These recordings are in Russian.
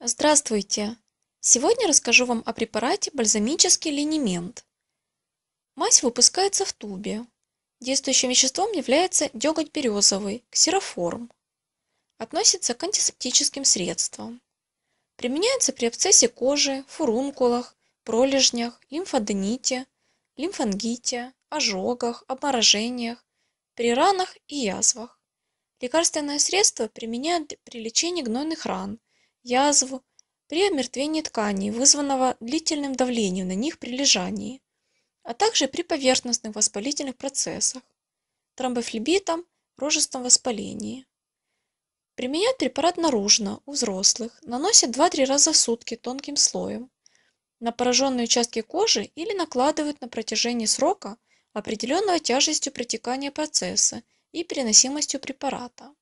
Здравствуйте! Сегодня расскажу вам о препарате бальзамический линемент. Мазь выпускается в тубе. Действующим веществом является деготь березовый, ксероформ. Относится к антисептическим средствам. Применяется при абсцессе кожи, фурункулах, пролежнях, лимфодените, лимфангите, ожогах, обморожениях, при ранах и язвах. Лекарственное средство применяют при лечении гнойных ран – язву при омертвении тканей, вызванного длительным давлением на них при лежании, а также при поверхностных воспалительных процессах, тромбофлебитом, рожестом воспалении. Применяют препарат наружно у взрослых, наносят 2-3 раза в сутки тонким слоем на пораженные участки кожи или накладывают на протяжении срока, определенного тяжестью протекания процесса и переносимостью препарата.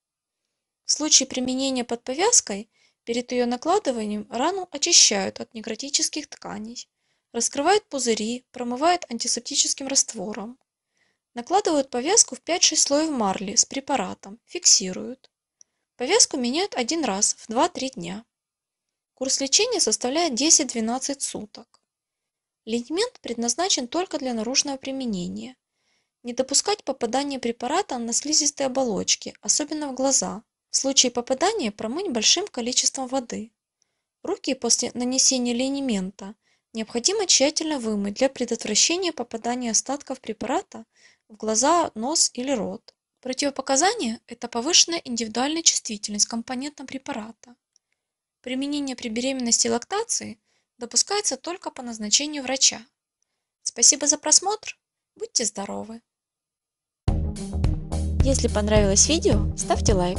В случае применения под повязкой – Перед ее накладыванием рану очищают от некротических тканей, раскрывают пузыри, промывают антисептическим раствором. Накладывают повязку в 5-6 слоев марли с препаратом, фиксируют. Повязку меняют один раз в 2-3 дня. Курс лечения составляет 10-12 суток. Лигмент предназначен только для наружного применения. Не допускать попадания препарата на слизистые оболочки, особенно в глаза, в случае попадания промыть большим количеством воды. Руки после нанесения линемента необходимо тщательно вымыть для предотвращения попадания остатков препарата в глаза, нос или рот. Противопоказания – это повышенная индивидуальная чувствительность к компонентам препарата. Применение при беременности и лактации допускается только по назначению врача. Спасибо за просмотр. Будьте здоровы! Если понравилось видео, ставьте лайк.